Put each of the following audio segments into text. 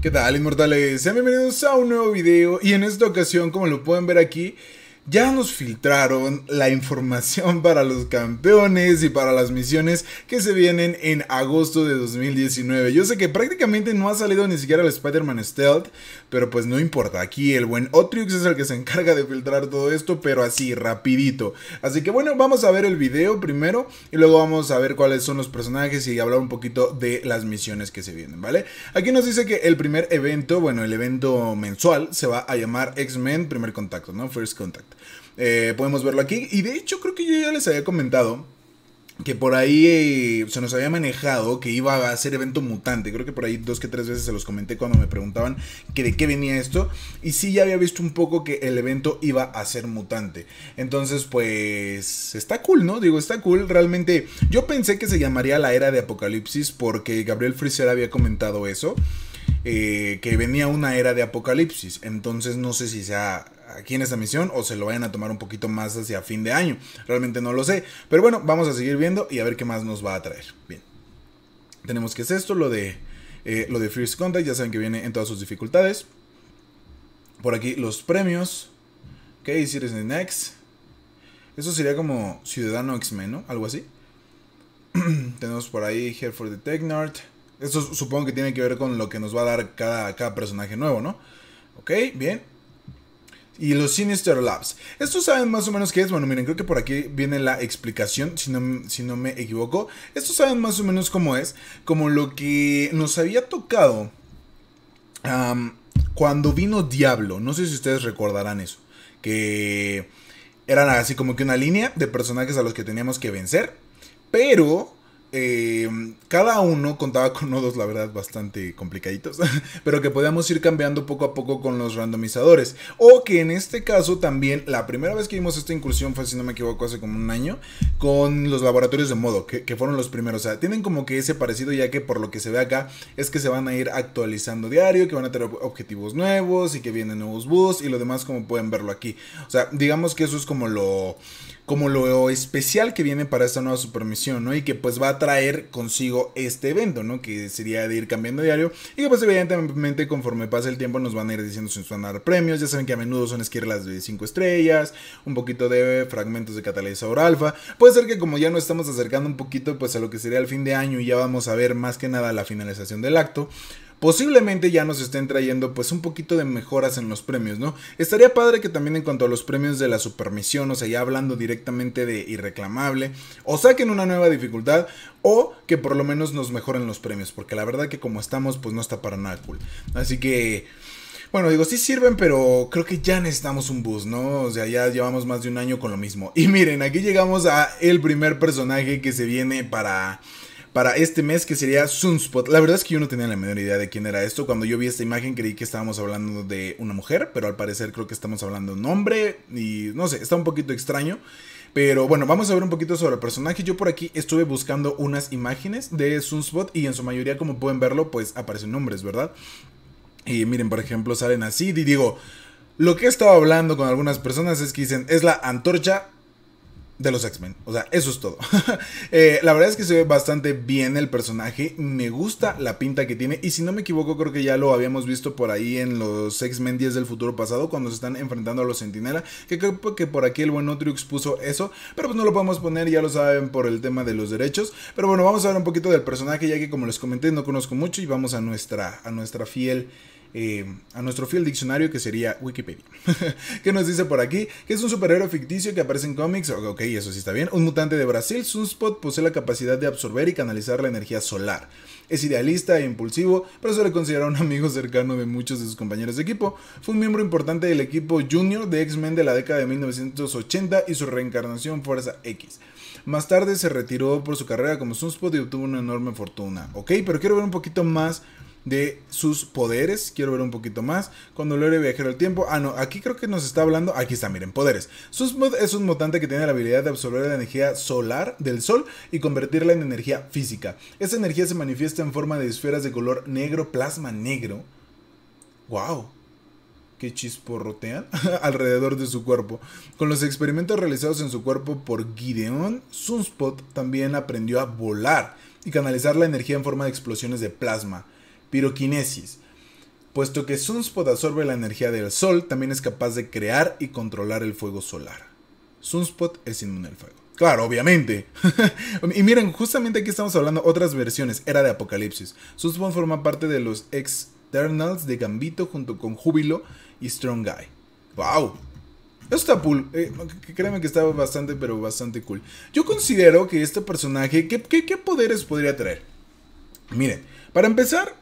¿Qué tal, inmortales? Sean bienvenidos a un nuevo video y en esta ocasión, como lo pueden ver aquí, ya nos filtraron la información para los campeones y para las misiones que se vienen en agosto de 2019. Yo sé que prácticamente no ha salido ni siquiera el Spider-Man Stealth, pero pues no importa. Aquí el buen Otriux es el que se encarga de filtrar todo esto, pero así, rapidito. Así que bueno, vamos a ver el video primero y luego vamos a ver cuáles son los personajes y hablar un poquito de las misiones que se vienen, ¿vale? Aquí nos dice que el primer evento, bueno, el evento mensual se va a llamar X-Men Primer Contacto, ¿no? First Contact. Eh, podemos verlo aquí. Y de hecho creo que yo ya les había comentado que por ahí eh, se nos había manejado que iba a ser evento mutante. Creo que por ahí dos que tres veces se los comenté cuando me preguntaban que de qué venía esto. Y sí ya había visto un poco que el evento iba a ser mutante. Entonces pues está cool, ¿no? Digo, está cool. Realmente yo pensé que se llamaría la era de Apocalipsis porque Gabriel Freezer había comentado eso. Eh, que venía una era de Apocalipsis. Entonces no sé si sea aquí en esta misión o se lo vayan a tomar un poquito más hacia fin de año. Realmente no lo sé. Pero bueno, vamos a seguir viendo y a ver qué más nos va a traer. Bien. Tenemos que es esto, lo de, eh, lo de First Contact. Ya saben que viene en todas sus dificultades. Por aquí los premios. Ok, the Next. Eso sería como Ciudadano X-Men, ¿no? Algo así. Tenemos por ahí Here for the Technart. eso supongo que tiene que ver con lo que nos va a dar cada, cada personaje nuevo, ¿no? Ok, bien y los Sinister Labs. ¿Estos saben más o menos qué es? Bueno, miren, creo que por aquí viene la explicación, si no, si no me equivoco. Estos saben más o menos cómo es, como lo que nos había tocado cuando vino Diablo. No sé si ustedes recordarán eso, que eran así como que una línea de personajes a los que teníamos que vencer, pero eh, cada uno contaba con nodos, la verdad, bastante complicaditos, pero que podíamos ir cambiando poco a poco con los randomizadores. O que en este caso también, la primera vez que vimos esta incursión fue, si no me equivoco, hace como un año, con los laboratorios de modo, que, fueron los primeros. O sea, tienen como que ese parecido, ya que por lo que se ve acá es que se van a ir actualizando diario, que van a tener objetivos nuevos y que vienen nuevos boosts y lo demás, como pueden verlo aquí. O sea, digamos que eso es como lo, como lo especial que viene para esta nueva supermisión, ¿no? Y que pues va a traer consigo este evento, ¿no? Que sería de ir cambiando diario. Y que pues evidentemente conforme pase el tiempo nos van a ir diciendo si nos van a dar premios. Ya saben que a menudo son esquirlas de 5 estrellas, un poquito de fragmentos de catalizador alfa. Puede ser que como ya nos estamos acercando un poquito pues a lo que sería el fin de año y ya vamos a ver más que nada la finalización del acto posiblemente ya nos estén trayendo pues un poquito de mejoras en los premios, ¿no? Estaría padre que también en cuanto a los premios de la supermisión, o sea, ya hablando directamente de irreclamable, o saquen una nueva dificultad o que por lo menos nos mejoren los premios, porque la verdad que como estamos pues no está para nada cool. Así que... Bueno, digo, sí sirven, pero creo que ya necesitamos un bus, ¿no? O sea, ya llevamos más de un año con lo mismo. Y miren, aquí llegamos a el primer personaje que se viene para para este mes que sería Sunspot. La verdad es que yo no tenía la menor idea de quién era esto. Cuando yo vi esta imagen creí que estábamos hablando de una mujer, pero al parecer creo que estamos hablando de un hombre y no sé, está un poquito extraño. Pero bueno, vamos a ver un poquito sobre el personaje. Yo por aquí estuve buscando unas imágenes de Sunspot y en su mayoría, como pueden verlo, pues aparecen nombres, ¿verdad? Y miren, por ejemplo, salen así y digo, lo que he estado hablando con algunas personas es que dicen, es la antorcha de los X-Men. O sea, eso es todo. Eh, la verdad es que se ve bastante bien el personaje. Me gusta la pinta que tiene. Y si no me equivoco, creo que ya lo habíamos visto por ahí en los X-Men 10 del futuro pasado. Cuando se están enfrentando a los Sentinela. Que creo que por aquí el buen Otriux puso eso. Pero pues no lo podemos poner, ya lo saben, por el tema de los derechos. Pero bueno, vamos a ver un poquito del personaje. Ya que como les comenté, no conozco mucho. Y vamos a nuestra, a nuestra fiel. Eh, a nuestro fiel diccionario que sería Wikipedia. que nos dice por aquí que es un superhéroe ficticio que aparece en cómics. Ok, eso sí está bien. Un mutante de Brasil, Sunspot posee la capacidad de absorber y canalizar la energía solar. Es idealista e impulsivo, pero se le considera un amigo cercano de muchos de sus compañeros de equipo. Fue un miembro importante del equipo junior de X-Men de la década de 1980 y su reencarnación Fuerza X. Más tarde se retiró por su carrera como Sunspot y obtuvo una enorme fortuna. Ok, pero quiero ver un poquito más de sus poderes. Quiero ver un poquito más. Cuando lore viajero al tiempo. Ah, no, aquí creo que nos está hablando. Aquí está, miren, poderes. Sunspot es un mutante que tiene la habilidad de absorber la energía solar del sol y convertirla en energía física. Esa energía se manifiesta en forma de esferas de color negro, plasma negro. ¡Wow! qué chisporrotean alrededor de su cuerpo. Con los experimentos realizados en su cuerpo por Gideon, Sunspot también aprendió a volar y canalizar la energía en forma de explosiones de plasma. Piroquinesis. Puesto que Sunspot absorbe la energía del sol, también es capaz de crear y controlar el fuego solar. Sunspot es inmune al fuego. Claro, obviamente. y miren, justamente aquí estamos hablando otras versiones, era de Apocalipsis. Sunspot forma parte de los Externals de Gambito junto con Júbilo y Strong Guy. ¡Wow! Eso está cool. Eh, créeme que estaba bastante, pero bastante cool. Yo considero que este personaje, ¿qué, qué, qué poderes podría traer? Miren, para empezar,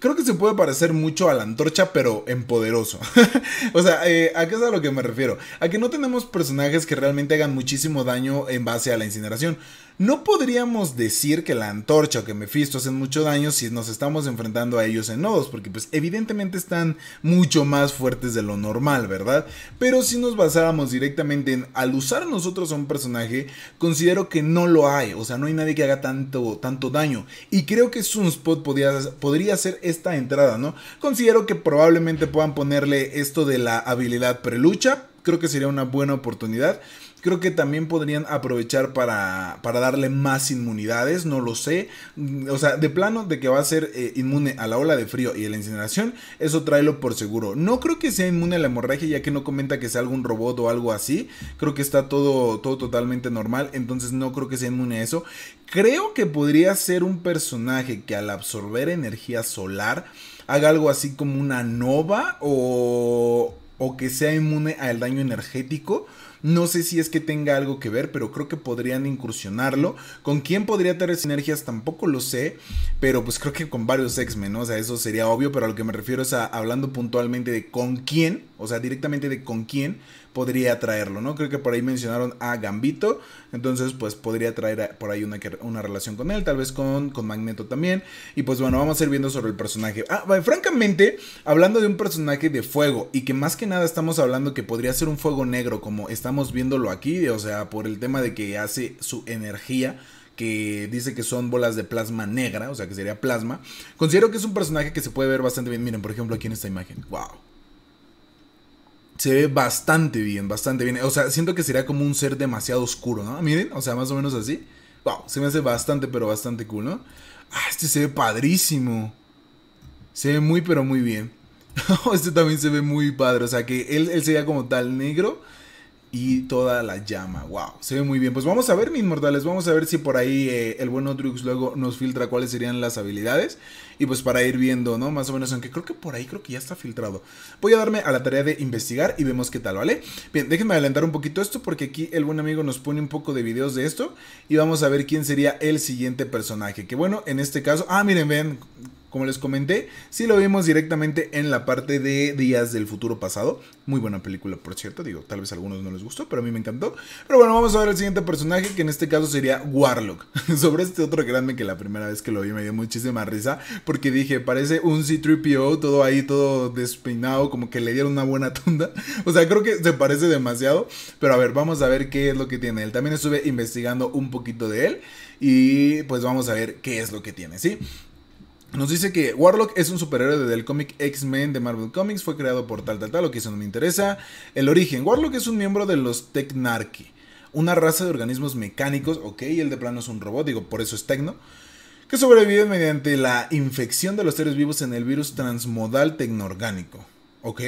creo que se puede parecer mucho a la antorcha, pero empoderoso. o sea, eh, ¿a qué es a lo que me refiero? A que no tenemos personajes que realmente hagan muchísimo daño en base a la incineración. No podríamos decir que la antorcha o que Mephisto hacen mucho daño si nos estamos enfrentando a ellos en nodos, porque pues evidentemente están mucho más fuertes de lo normal, ¿verdad? Pero si nos basáramos directamente en al usar nosotros a un personaje, considero que no lo hay, o sea, no hay nadie que haga tanto, tanto daño. Y creo que Sunspot podría, podría ser esta entrada, ¿no? Considero que probablemente puedan ponerle esto de la habilidad prelucha, creo que sería una buena oportunidad. Creo que también podrían aprovechar para, para darle más inmunidades, no lo sé. Mm, o sea, de plano de que va a ser eh, inmune a la ola de frío y a la incineración, eso tráelo por seguro. No creo que sea inmune a la hemorragia, ya que no comenta que sea algún robot o algo así. Creo que está todo, todo totalmente normal, entonces no creo que sea inmune a eso. Creo que podría ser un personaje que al absorber energía solar haga algo así como una nova o o que sea inmune al daño energético. No sé si es que tenga algo que ver, pero creo que podrían incursionarlo. ¿Con quién podría tener sinergias? Tampoco lo sé, pero pues creo que con varios X-Men, O sea, eso sería obvio, pero a lo que me refiero es a hablando puntualmente de con quién, o sea, directamente de con quién podría traerlo, ¿no? Creo que por ahí mencionaron a Gambito, entonces pues podría traer por ahí una, una relación con él, tal vez con, con Magneto también. Y pues bueno, vamos a ir viendo sobre el personaje. Ah, bueno, francamente, hablando de un personaje de fuego y que más que nada estamos hablando que podría ser un fuego negro como estamos viéndolo aquí, o sea, por el tema de que hace su energía que dice que son bolas de plasma negra, o sea que sería plasma. Considero que es un personaje que se puede ver bastante bien. Miren, por ejemplo, aquí en esta imagen. ¡Wow! se ve bastante bien, bastante bien. O sea, siento que sería como un ser demasiado oscuro, ¿no? Miren, o sea, más o menos así. Wow, se me hace bastante, pero bastante cool, ¿no? Ah, este se ve padrísimo. Se ve muy, pero muy bien. este también se ve muy padre. O sea, que él, él sería como tal negro y toda la llama. Wow, se ve muy bien. Pues vamos a ver, mis mortales, vamos a ver si por ahí eh, el buen Odrux luego nos filtra cuáles serían las habilidades. Y pues para ir viendo, ¿no? Más o menos, aunque creo que por ahí creo que ya está filtrado. Voy a darme a la tarea de investigar y vemos qué tal, ¿vale? Bien, déjenme adelantar un poquito esto porque aquí el buen amigo nos pone un poco de videos de esto. Y vamos a ver quién sería el siguiente personaje. Que bueno, en este caso... Ah, miren, ven, como les comenté, sí lo vimos directamente en la parte de Días del Futuro Pasado. Muy buena película, por cierto. Digo, tal vez a algunos no les gustó, pero a mí me encantó. Pero bueno, vamos a ver el siguiente personaje, que en este caso sería Warlock. Sobre este otro, grande que la primera vez que lo vi me dio muchísima risa, porque dije, parece un C-3PO, todo ahí, todo despeinado, como que le dieron una buena tunda. O sea, creo que se parece demasiado. Pero a ver, vamos a ver qué es lo que tiene. Él también estuve investigando un poquito de él y pues vamos a ver qué es lo que tiene, ¿sí? Nos dice que Warlock es un superhéroe del cómic X-Men de Marvel Comics, fue creado por tal, tal, tal, lo que eso no me interesa. El origen, Warlock es un miembro de los Technarchy una raza de organismos mecánicos, ok, y el de plano es un robot, digo, por eso es Tecno, que sobrevive mediante la infección de los seres vivos en el virus transmodal tecnoorgánico, ok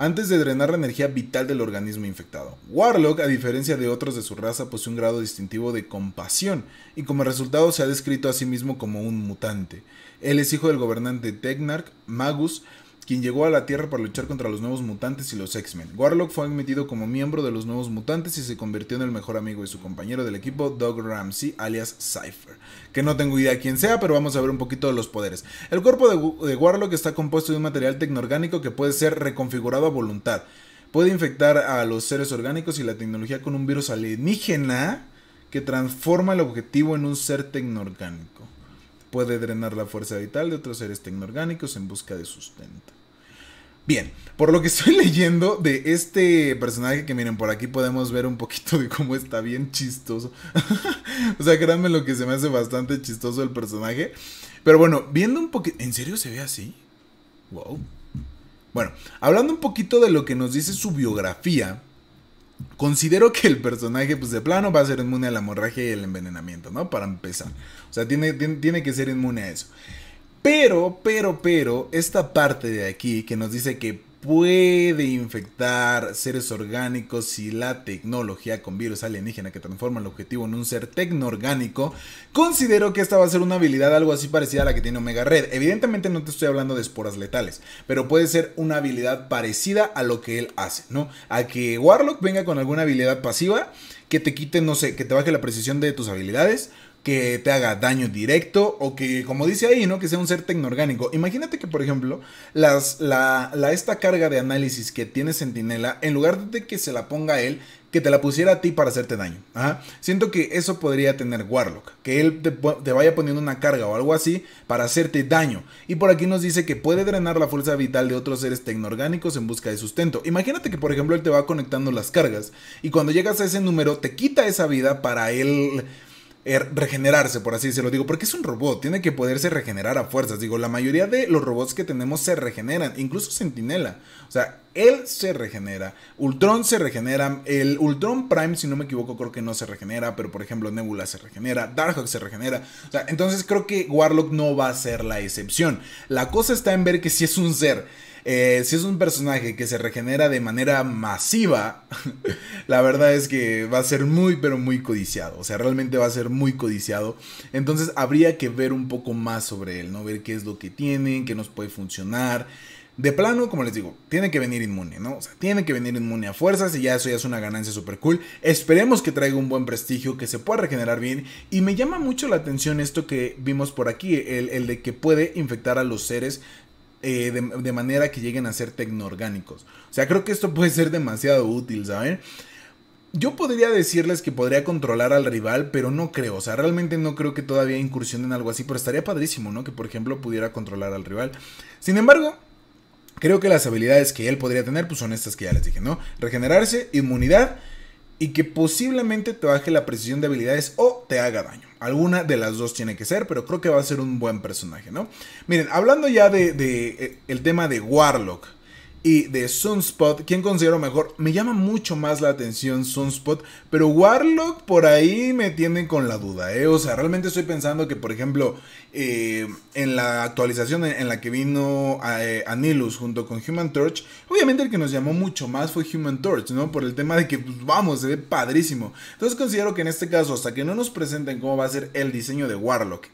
antes de drenar la energía vital del organismo infectado. Warlock, a diferencia de otros de su raza, posee un grado distintivo de compasión y como resultado se ha descrito a sí mismo como un mutante. Él es hijo del gobernante Tegnark, Magus, quien llegó a la Tierra para luchar contra los nuevos mutantes y los X-Men. Warlock fue admitido como miembro de los nuevos mutantes y se convirtió en el mejor amigo de su compañero del equipo, Doug Ramsey, alias Cypher. Que no tengo idea quién sea, pero vamos a ver un poquito de los poderes. El cuerpo de, Warlock está compuesto de un material tecnoorgánico que puede ser reconfigurado a voluntad. Puede infectar a los seres orgánicos y la tecnología con un virus alienígena que transforma el objetivo en un ser tecnoorgánico puede drenar la fuerza vital de otros seres tecnoorgánicos en busca de sustento. Bien, por lo que estoy leyendo de este personaje que miren, por aquí podemos ver un poquito de cómo está bien chistoso. o sea, créanme lo que se me hace bastante chistoso el personaje. Pero bueno, viendo un poquito... ¿En serio se ve así? Wow. Bueno, hablando un poquito de lo que nos dice su biografía, Considero que el personaje, pues de plano, va a ser inmune a la hemorragia y el envenenamiento, ¿no? Para empezar. O sea, tiene, tiene que ser inmune a eso. Pero, pero, pero, esta parte de aquí que nos dice que puede infectar seres orgánicos y la tecnología con virus alienígena que transforma el objetivo en un ser tecnoorgánico, considero que esta va a ser una habilidad algo así parecida a la que tiene Omega Red. Evidentemente no te estoy hablando de esporas letales, pero puede ser una habilidad parecida a lo que él hace, ¿no? A que Warlock venga con alguna habilidad pasiva que te quite, no sé, que te baje la precisión de tus habilidades que te haga daño directo o que, como dice ahí, ¿no? Que sea un ser tecnoorgánico. Imagínate que, por ejemplo, las, la, esta carga de análisis que tiene Sentinela, en lugar de que se la ponga él, que te la pusiera a ti para hacerte daño. Siento que eso podría tener Warlock, que él te, vaya poniendo una carga o algo así para hacerte daño. Y por aquí nos dice que puede drenar la fuerza vital de otros seres tecnoorgánicos en busca de sustento. Imagínate que, por ejemplo, él te va conectando las cargas y cuando llegas a ese número te quita esa vida para él Er, regenerarse, por así se lo digo, porque es un robot, tiene que poderse regenerar a fuerzas. Digo, la mayoría de los robots que tenemos se regeneran, incluso Sentinela. O sea, él se regenera, Ultron se regenera, el Ultron Prime, si no me equivoco, creo que no se regenera, pero por ejemplo Nebula se regenera, Darkhawk se regenera. O sea, entonces creo que Warlock no va a ser la excepción. La cosa está en ver que si es un ser eh, si es un personaje que se regenera de manera masiva, la verdad es que va a ser muy, pero muy codiciado. O sea, realmente va a ser muy codiciado. Entonces habría que ver un poco más sobre él, ¿no? Ver qué es lo que tiene, qué nos puede funcionar. De plano, como les digo, tiene que venir inmune, ¿no? O sea, tiene que venir inmune a fuerzas y ya eso ya es una ganancia súper cool. Esperemos que traiga un buen prestigio, que se pueda regenerar bien. Y me llama mucho la atención esto que vimos por aquí, el, el de que puede infectar a los seres eh, de, manera que lleguen a ser tecnoorgánicos. O sea, creo que esto puede ser demasiado útil, ¿saben? Yo podría decirles que podría controlar al rival, pero no creo. O sea, realmente no creo que todavía incursionen algo así, pero estaría padrísimo, ¿no? Que por ejemplo pudiera controlar al rival. Sin embargo, creo que las habilidades que él podría tener, pues son estas que ya les dije, ¿no? Regenerarse, inmunidad y que posiblemente te baje la precisión de habilidades o te haga daño. Alguna de las dos tiene que ser, pero creo que va a ser un buen personaje, ¿no? Miren, hablando ya de, eh, el tema de Warlock y de Sunspot, quién considero mejor, me llama mucho más la atención Sunspot, pero Warlock por ahí me tiene con la duda, ¿eh? O sea, realmente estoy pensando que, por ejemplo, eh, en la actualización en, la que vino eh, Anilus junto con Human Torch, obviamente el que nos llamó mucho más fue Human Torch, ¿no? Por el tema de que, pues, vamos, se ve padrísimo. Entonces considero que en este caso, hasta que no nos presenten cómo va a ser el diseño de Warlock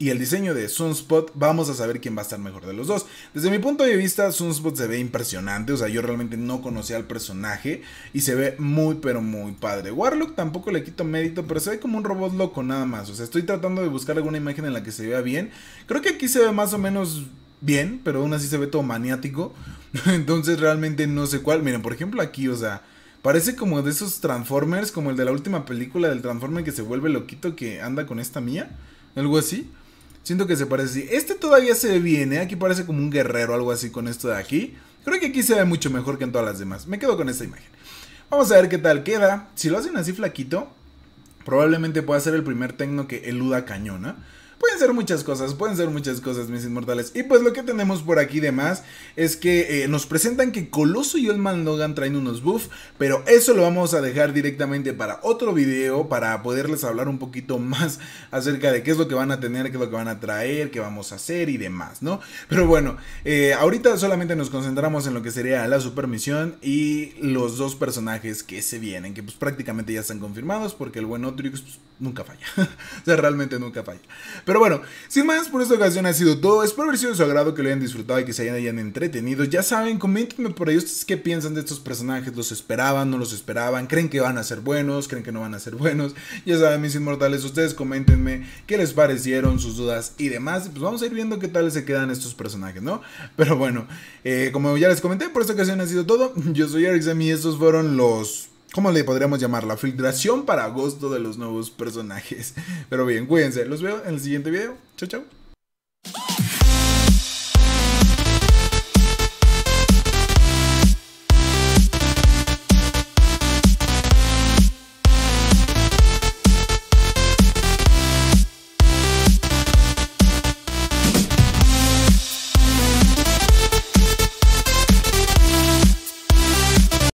y el diseño de Sunspot, vamos a saber quién va a estar mejor de los dos. Desde mi punto de vista, Sunspot se ve impresionante, o sea, yo realmente no conocía al personaje y se ve muy, pero muy padre. Warlock tampoco le quito mérito, pero se ve como un robot loco nada más, o sea, estoy tratando de buscar alguna imagen en la que se vea bien. Creo que aquí se ve más o menos bien, pero aún así se ve todo maniático, entonces realmente no sé cuál. Miren, por ejemplo aquí, o sea... Parece como de esos Transformers, como el de la última película del Transformer que se vuelve loquito que anda con esta mía. Algo así. Siento que se parece así Este todavía se ve bien, ¿eh? Aquí parece como un guerrero, o algo así con esto de aquí. Creo que aquí se ve mucho mejor que en todas las demás. Me quedo con esta imagen. Vamos a ver qué tal queda. Si lo hacen así flaquito, probablemente pueda ser el primer tecno que eluda cañona. ¿eh? Pueden ser muchas cosas, pueden ser muchas cosas, mis inmortales. Y pues lo que tenemos por aquí de más es que eh, nos presentan que Coloso y el Logan traen unos buffs, pero eso lo vamos a dejar directamente para otro video, para poderles hablar un poquito más acerca de qué es lo que van a tener, qué es lo que van a traer, qué vamos a hacer y demás, ¿no? Pero bueno, eh, ahorita solamente nos concentramos en lo que sería la supermisión y los dos personajes que se vienen, que pues prácticamente ya están confirmados porque el buen Otrix pues, nunca falla. o sea, realmente nunca falla. Pero bueno, sin más, por esta ocasión ha sido todo. Espero haber sido de su agrado, que lo hayan disfrutado y que se hayan, hayan entretenido. Ya saben, comentenme por ahí ustedes qué piensan de estos personajes. ¿Los esperaban? ¿No los esperaban? ¿Creen que van a ser buenos? ¿Creen que no van a ser buenos? Ya saben, mis inmortales, ustedes coméntenme qué les parecieron, sus dudas y demás. pues vamos a ir viendo qué tales se quedan estos personajes, ¿no? Pero bueno, eh, como ya les comenté, por esta ocasión ha sido todo. Yo soy Eric y estos fueron los ¿Cómo le podríamos llamar? La filtración para agosto de los nuevos personajes. Pero bien, cuídense. Los veo en el siguiente video. Chao, chao.